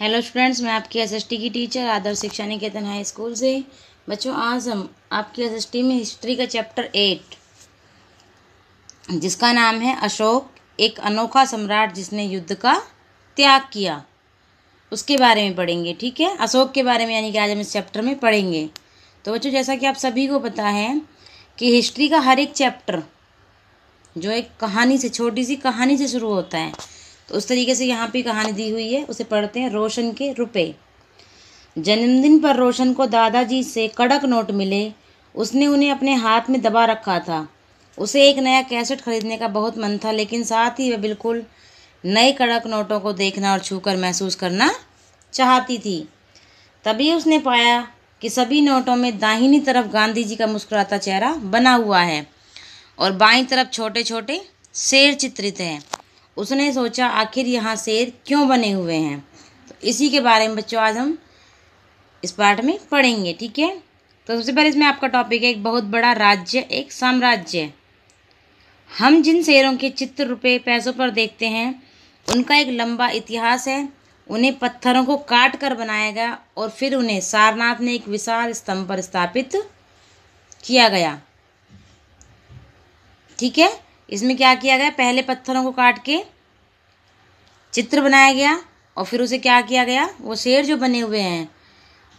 hello students मैं आपकी SST की टीचर आदर्श शिक्षा निकेतन हाई स्कूल से बच्चों आज हम आपकी एसएसटी में हिस्ट्री का चैप्टर एट जिसका नाम है अशोक एक अनोखा सम्राट जिसने युद्ध का त्याग किया उसके बारे में पढ़ेंगे ठीक है अशोक के बारे में यानी कि आज हम इस चैप्टर में पढ़ेंगे तो बच्चों जैसा कि आप सभी को पता है कि हिस्ट्री का हर एक चैप्टर जो एक कहानी से छोटी सी कहानी से शुरू होता है तो उस तरीके से यहाँ पे कहानी दी हुई है उसे पढ़ते हैं रोशन के रुपए जन्मदिन पर रोशन को दादाजी से कड़क नोट मिले उसने उन्हें अपने हाथ में दबा रखा था उसे एक नया कैसेट खरीदने का बहुत मन था लेकिन साथ ही वह बिल्कुल नए कड़क नोटों को देखना और छूकर महसूस करना चाहती थी तभी उसने पाया कि सभी नोटों में दाहिनी तरफ गांधी जी का मुस्कुराता चेहरा बना हुआ है और बाईं तरफ छोटे छोटे शेर चित्रित हैं उसने सोचा आखिर यहाँ शेर क्यों बने हुए हैं तो इसी के बारे में बच्चों आज हम इस पार्ट में पढ़ेंगे ठीक है तो सबसे पहले इसमें आपका टॉपिक है एक बहुत बड़ा राज्य एक साम्राज्य हम जिन शेरों के चित्र रुपए पैसों पर देखते हैं उनका एक लंबा इतिहास है उन्हें पत्थरों को काट कर बनाया गया और फिर उन्हें सारनाथ ने एक विशाल स्तंभ पर स्थापित किया गया ठीक है इसमें क्या किया गया पहले पत्थरों को काट के चित्र बनाया गया और फिर उसे क्या किया गया वो शेर जो बने हुए हैं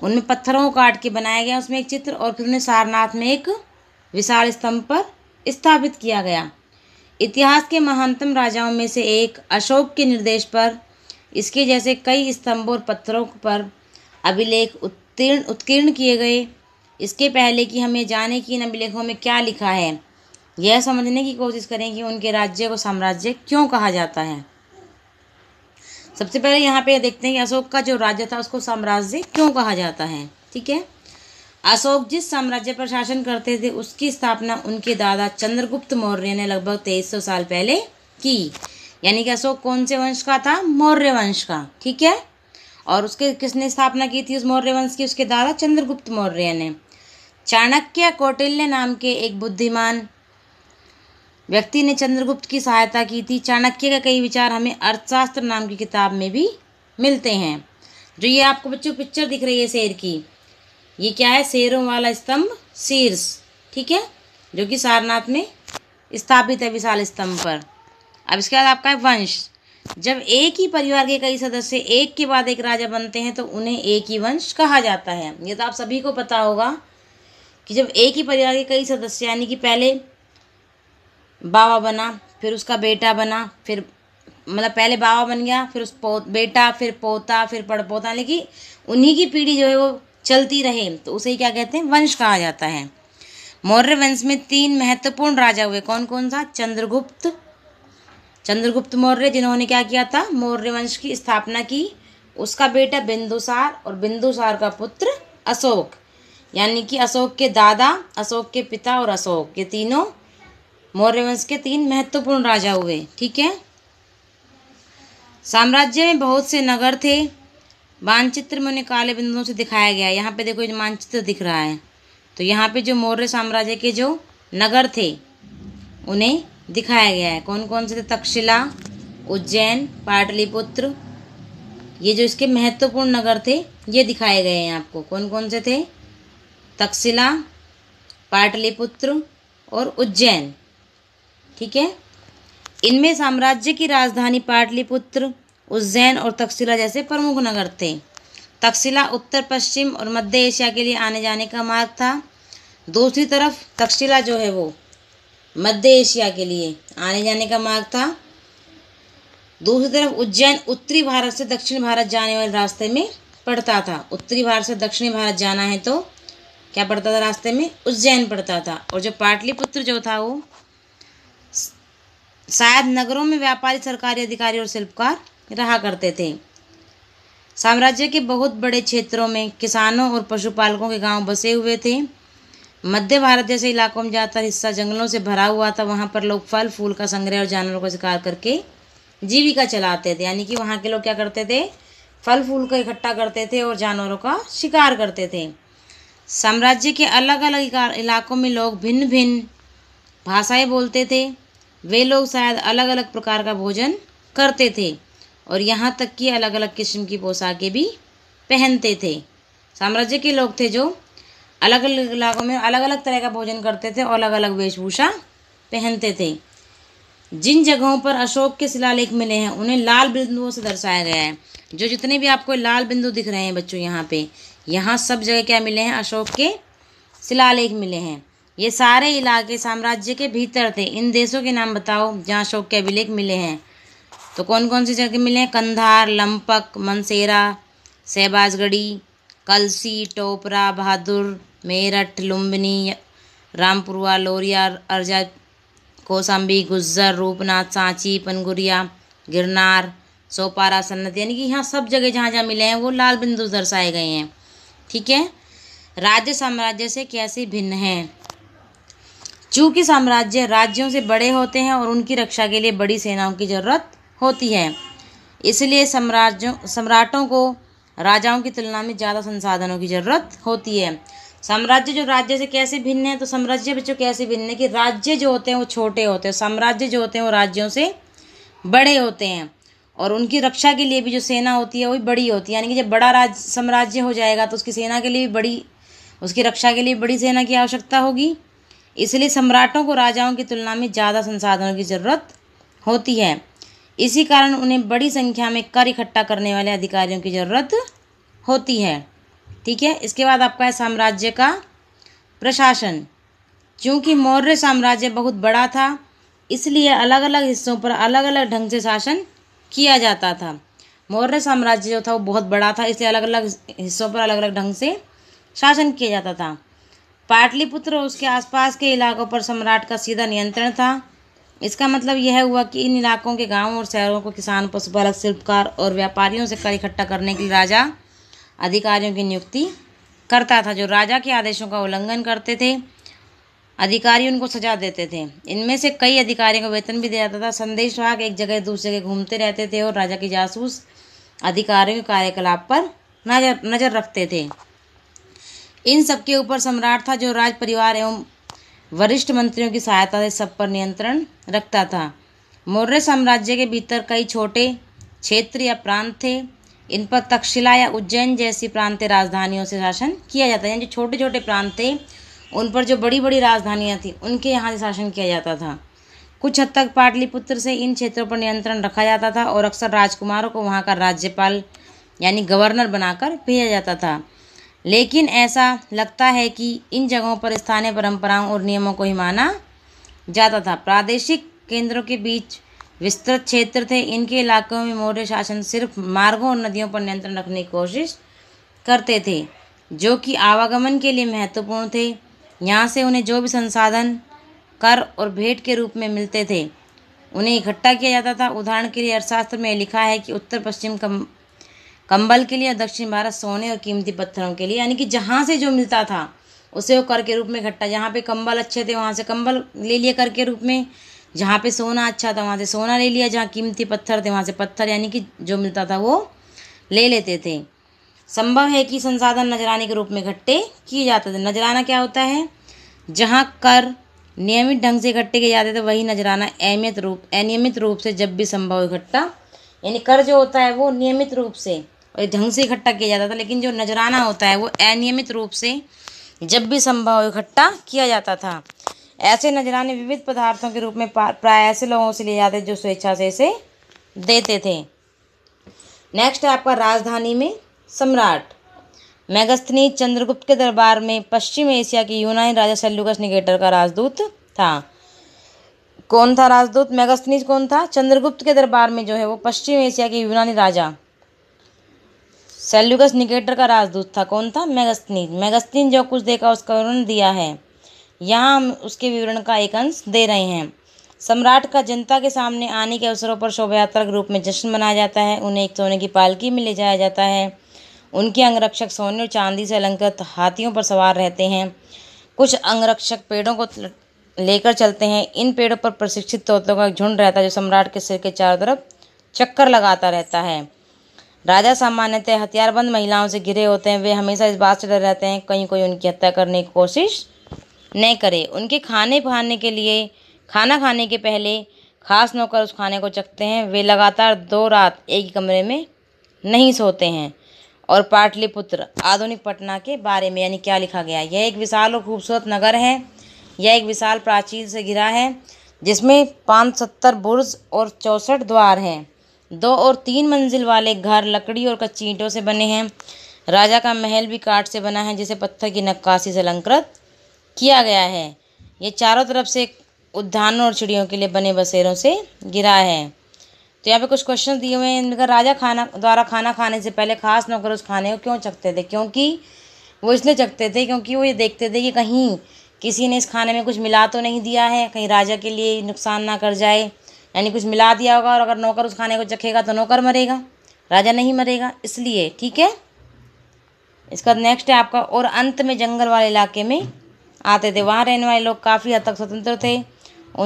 उनमें पत्थरों को काट के बनाया गया उसमें एक चित्र और फिर उन्हें सारनाथ में एक विशाल स्तंभ पर स्थापित किया गया इतिहास के महानतम राजाओं में से एक अशोक के निर्देश पर इसके जैसे कई स्तंभों और पत्थरों पर अभिलेख उत्तीर्ण उत्कीर्ण किए गए इसके पहले कि हमें जाने कि इन अभिलेखों में क्या लिखा है यह समझने की कोशिश करें कि उनके राज्य को साम्राज्य क्यों कहा जाता है सबसे पहले यहाँ पे देखते हैं कि अशोक का जो राज्य था उसको साम्राज्य क्यों कहा जाता है ठीक है अशोक जिस साम्राज्य पर शासन करते थे उसकी स्थापना उनके दादा चंद्रगुप्त मौर्य ने लगभग तेईस सौ साल पहले की यानी कि अशोक कौन से वंश का था मौर्य वंश का ठीक है और उसके किसने स्थापना की थी उस मौर्य वंश की उसके दादा चंद्रगुप्त मौर्य ने चाणक्य कौटिल्य नाम के एक बुद्धिमान व्यक्ति ने चंद्रगुप्त की सहायता की थी चाणक्य का कई विचार हमें अर्थशास्त्र नाम की किताब में भी मिलते हैं जो ये आपको बच्चों पिक्चर दिख रही है शेर की ये क्या है शेरों वाला स्तंभ शीर्ष ठीक है जो कि सारनाथ में स्थापित है विशाल स्तंभ पर अब इसके बाद आपका है वंश जब एक ही परिवार के कई सदस्य एक के बाद एक राजा बनते हैं तो उन्हें एक ही वंश कहा जाता है ये तो आप सभी को पता होगा कि जब एक ही परिवार के कई सदस्य यानी कि पहले बाबा बना फिर उसका बेटा बना फिर मतलब पहले बाबा बन गया फिर उस पो बेटा फिर पोता फिर पड़पोता लेकिन उन्हीं की पीढ़ी जो है वो चलती रहे तो उसे क्या कहते हैं वंश कहा जाता है मौर्य वंश में तीन महत्वपूर्ण राजा हुए कौन कौन सा चंद्रगुप्त चंद्रगुप्त मौर्य जिन्होंने क्या किया था मौर्य वंश की स्थापना की उसका बेटा बिंदुसार और बिंदुसार का पुत्र अशोक यानी कि अशोक के दादा अशोक के पिता और अशोक ये तीनों मौर्य वंश के तीन महत्वपूर्ण राजा हुए ठीक है साम्राज्य में बहुत से नगर थे मानचित्र में उन्हें काले बिंदुओं से दिखाया गया यहाँ पे देखो मानचित्र दिख रहा है तो यहाँ पे जो मौर्य साम्राज्य के जो नगर थे उन्हें दिखाया गया है कौन कौन से थे तक्षशिला उज्जैन पाटलिपुत्र ये जो इसके महत्वपूर्ण नगर थे ये दिखाए गए हैं आपको कौन कौन से थे तक्षशिला पाटलिपुत्र और उज्जैन ठीक है इनमें साम्राज्य की राजधानी पाटलिपुत्र उज्जैन और तक्षशिला जैसे प्रमुख नगर थे तक्षशिला उत्तर पश्चिम और मध्य एशिया के लिए आने जाने का मार्ग था दूसरी तरफ तक्षशिला जो है वो मध्य एशिया के लिए आने जाने का मार्ग था दूसरी तरफ उज्जैन उत्तरी भारत से दक्षिण भारत जाने वाले रास्ते में पड़ता था उत्तरी भारत से दक्षिणी भारत जाना है तो क्या पड़ता था रास्ते में उज्जैन पड़ता था और जो पाटलिपुत्र जो था वो शायद नगरों में व्यापारी सरकारी अधिकारी और शिल्पकार रहा करते थे साम्राज्य के बहुत बड़े क्षेत्रों में किसानों और पशुपालकों के गांव बसे हुए थे मध्य भारत जैसे इलाकों में ज़्यादातर हिस्सा जंगलों से भरा हुआ था वहाँ पर लोग फल फूल का संग्रह और जानवरों का शिकार करके जीविका चलाते थे यानी कि वहाँ के लोग क्या करते थे फल फूल का इकट्ठा करते थे और जानवरों का शिकार करते थे साम्राज्य के अलग अलग इलाकों में लोग भिन्न भिन्न भाषाएँ बोलते थे वे लोग शायद अलग अलग प्रकार का भोजन करते थे और यहाँ तक कि अलग अलग किस्म की पोशाकें भी पहनते थे साम्राज्य के लोग थे जो अलग अलग इलाकों में अलग अलग तरह का भोजन करते थे और अलग अलग वेशभूषा पहनते थे जिन जगहों पर अशोक के शिलालेख मिले हैं उन्हें लाल बिंदुओं से दर्शाया गया है जो जितने भी आपको लाल बिंदु दिख रहे हैं बच्चों यहाँ पे यहाँ सब जगह क्या मिले हैं अशोक के शिलालेख मिले हैं ये सारे इलाके साम्राज्य के भीतर थे इन देशों के नाम बताओ जहाँ अशोक के अभिलेख मिले हैं तो कौन कौन सी जगह मिले हैं कंधार लंपक मनसेरा सहबाजगढ़ी कलसी टोपरा बहादुर मेरठ लुम्बिनी रामपुरवा लोरिया अर्जा कोसाम्बी गुज्जर रूपनाथ सांची पनगुरिया गिरनार सोपारा सन्नत यानी कि यहाँ सब जगह जहाँ जहाँ मिले हैं वो लाल बिंदु दर्शाए गए हैं ठीक है राज्य साम्राज्य से कैसे भिन्न हैं चूँकि साम्राज्य राज्यों से बड़े होते हैं और उनकी रक्षा के लिए बड़ी सेनाओं की ज़रूरत होती है इसलिए साम्राज्यों सम्राटों को राजाओं की तुलना में ज़्यादा संसाधनों की ज़रूरत होती है साम्राज्य जो राज्य से कैसे भिन्न है तो साम्राज्य बच्चों कैसे भिन्न है कि राज्य जो होते हैं वो छोटे होते हैं साम्राज्य जो होते हैं वो राज्यों से बड़े होते हैं और उनकी रक्षा के लिए भी जो सेना होती है वो बड़ी होती है यानी कि जब बड़ा राज साम्राज्य हो जाएगा तो उसकी सेना के लिए भी बड़ी उसकी रक्षा के लिए बड़ी सेना की आवश्यकता होगी इसलिए सम्राटों को राजाओं की तुलना में ज़्यादा संसाधनों की ज़रूरत होती है इसी कारण उन्हें बड़ी संख्या में कर इकट्ठा करने वाले अधिकारियों की ज़रूरत होती है ठीक है इसके बाद आपका है साम्राज्य का प्रशासन चूँकि मौर्य साम्राज्य बहुत बड़ा था इसलिए अलग अलग हिस्सों पर अलग अलग ढंग से शासन किया जाता था मौर्य साम्राज्य जो था वो बहुत बड़ा था इसलिए अलग अलग हिस्सों पर अलग अलग ढंग से शासन किया जाता था पाटलिपुत्र और उसके आसपास के इलाकों पर सम्राट का सीधा नियंत्रण था इसका मतलब यह हुआ कि इन इलाकों के गांवों और शहरों को किसान पशुपालक शिल्पकार और व्यापारियों से कर इकट्ठा करने के लिए राजा अधिकारियों की नियुक्ति करता था जो राजा के आदेशों का उल्लंघन करते थे अधिकारी उनको सजा देते थे इनमें से कई अधिकारियों को वेतन भी दिया जाता था संदेश भाग एक जगह दूसरे जगह घूमते रहते थे और राजा की जासूस अधिकारियों के कार्यकलाप पर नजर नज़र रखते थे इन सबके ऊपर सम्राट था जो राज परिवार एवं वरिष्ठ मंत्रियों की सहायता से सब पर नियंत्रण रखता था मौर्य साम्राज्य के भीतर कई छोटे क्षेत्र या प्रांत थे इन पर तक्षशिला या उज्जैन जैसी प्रांतीय राजधानियों से शासन किया जाता है जो छोटे छोटे प्रांत थे उन पर जो बड़ी बड़ी राजधानियाँ थीं उनके यहाँ से शासन किया जाता था कुछ हद तक पाटलिपुत्र से इन क्षेत्रों पर नियंत्रण रखा जाता था और अक्सर राजकुमारों को वहाँ का राज्यपाल यानी गवर्नर बनाकर भेजा जाता था लेकिन ऐसा लगता है कि इन जगहों पर स्थानीय परंपराओं और नियमों को ही माना जाता था प्रादेशिक केंद्रों के बीच विस्तृत क्षेत्र थे इनके इलाकों में मौर्य शासन सिर्फ मार्गों और नदियों पर नियंत्रण रखने की कोशिश करते थे जो कि आवागमन के लिए महत्वपूर्ण थे यहाँ से उन्हें जो भी संसाधन कर और भेंट के रूप में मिलते थे उन्हें इकट्ठा किया जाता था उदाहरण के लिए अर्थशास्त्र में लिखा है कि उत्तर पश्चिम कंबल के लिए दक्षिण भारत सोने और कीमती पत्थरों के लिए यानी कि जहाँ से जो मिलता था उसे वो कर के रूप में इकट्ठा जहाँ पे कंबल अच्छे थे वहाँ से कंबल ले लिया कर के रूप में जहाँ पे सोना अच्छा था वहाँ से सोना ले लिया जहाँ कीमती पत्थर थे वहाँ से पत्थर यानी कि जो मिलता था वो ले लेते थे संभव है कि संसाधन नजराने के रूप में इकट्ठे किए जाते थे नजराना क्या होता है जहाँ कर नियमित ढंग से इकट्ठे किए जाते थे वही नजराना अनियमित रूप अनियमित रूप से जब भी संभव इकट्ठा यानी कर जो होता है वो नियमित रूप से ढंग से इकट्ठा किया जाता था लेकिन जो नजराना होता है वो अनियमित रूप से जब भी संभव इकट्ठा किया जाता था ऐसे नजराने विविध पदार्थों के रूप में प्राय ऐसे लोगों से लिए जाते जो स्वेच्छा से इसे देते थे नेक्स्ट है आपका राजधानी में सम्राट मैगस्थनी चंद्रगुप्त के दरबार में पश्चिम एशिया के यूनानी राजा सेल्यूकस निकेटर का राजदूत था कौन था राजदूत मैगस्थनी कौन था चंद्रगुप्त के दरबार में जो है वो पश्चिम एशिया के यूनानी राजा सेल्यूकस निकेटर का राजदूत था कौन था मेगस्तीन मेगस्तीन जो कुछ देखा उसका विवरण दिया है यहाँ हम उसके विवरण का एक अंश दे रहे हैं सम्राट का जनता के सामने आने के अवसरों पर शोभा यात्रा के रूप में जश्न मनाया जाता है उन्हें एक सोने की पालकी में ले जाया जाता है उनके अंगरक्षक सोने और चांदी से अलंकृत हाथियों पर सवार रहते हैं कुछ अंगरक्षक पेड़ों को लेकर चलते हैं इन पेड़ों पर प्रशिक्षित तोतों का झुंड रहता है जो सम्राट के सिर के चारों तरफ चक्कर लगाता रहता है राजा सामान्यतः हथियारबंद महिलाओं से घिरे होते हैं वे हमेशा इस बात से डर रहते हैं कहीं कोई उनकी हत्या करने की कोशिश नहीं करे उनके खाने खाने के लिए खाना खाने के पहले खास नौकर उस खाने को चखते हैं वे लगातार दो रात एक ही कमरे में नहीं सोते हैं और पाटलिपुत्र आधुनिक पटना के बारे में यानी क्या लिखा गया यह एक विशाल और खूबसूरत नगर है यह एक विशाल प्राचीन से घिरा है जिसमें पाँच सत्तर बुर्ज और चौंसठ द्वार हैं दो और तीन मंजिल वाले घर लकड़ी और कच्ची ईंटों से बने हैं राजा का महल भी काट से बना है जिसे पत्थर की नक्काशी से अलंकृत किया गया है ये चारों तरफ से उद्यानों और चिड़ियों के लिए बने बसेरों से घिरा है तो यहाँ पे कुछ क्वेश्चन दिए हुए हैं इनका राजा खाना द्वारा खाना खाने से पहले खास नौकर उस खाने को क्यों चखते थे क्योंकि वो इसलिए चखते थे क्योंकि वो ये देखते थे कि कहीं किसी ने इस खाने में कुछ मिला तो नहीं दिया है कहीं राजा के लिए नुकसान ना कर जाए यानी कुछ मिला दिया होगा और अगर नौकर उस खाने को चखेगा तो नौकर मरेगा राजा नहीं मरेगा इसलिए ठीक है इसका नेक्स्ट है आपका और अंत में जंगल वाले इलाके में आते थे वहाँ रहने वाले लोग काफ़ी हद तक स्वतंत्र थे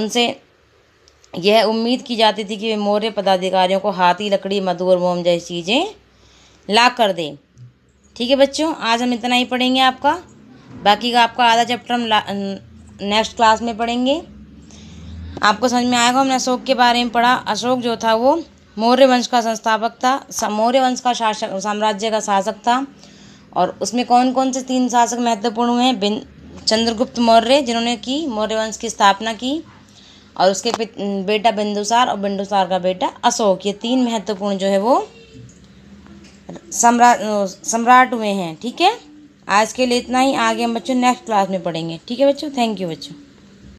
उनसे यह उम्मीद की जाती थी कि वे मौर्य पदाधिकारियों को हाथी लकड़ी मधु और मोम जैसी चीज़ें ला कर दें ठीक है बच्चों आज हम इतना ही पढ़ेंगे आपका बाकी का आपका आधा चैप्टर हम नेक्स्ट क्लास में पढ़ेंगे आपको समझ में आएगा हमने अशोक के बारे में पढ़ा अशोक जो था वो मौर्य वंश का संस्थापक था मौर्य वंश का शासक साम्राज्य का शासक था और उसमें कौन कौन से तीन शासक महत्वपूर्ण हुए हैं चंद्रगुप्त मौर्य जिन्होंने की मौर्य वंश की स्थापना की और उसके बेटा बिंदुसार और बिंदुसार का बेटा अशोक ये तीन महत्वपूर्ण जो है वो सम्राट सम्राट हुए हैं ठीक है आज के लिए इतना ही आगे हम बच्चों नेक्स्ट क्लास में पढ़ेंगे ठीक है बच्चों थैंक यू बच्चों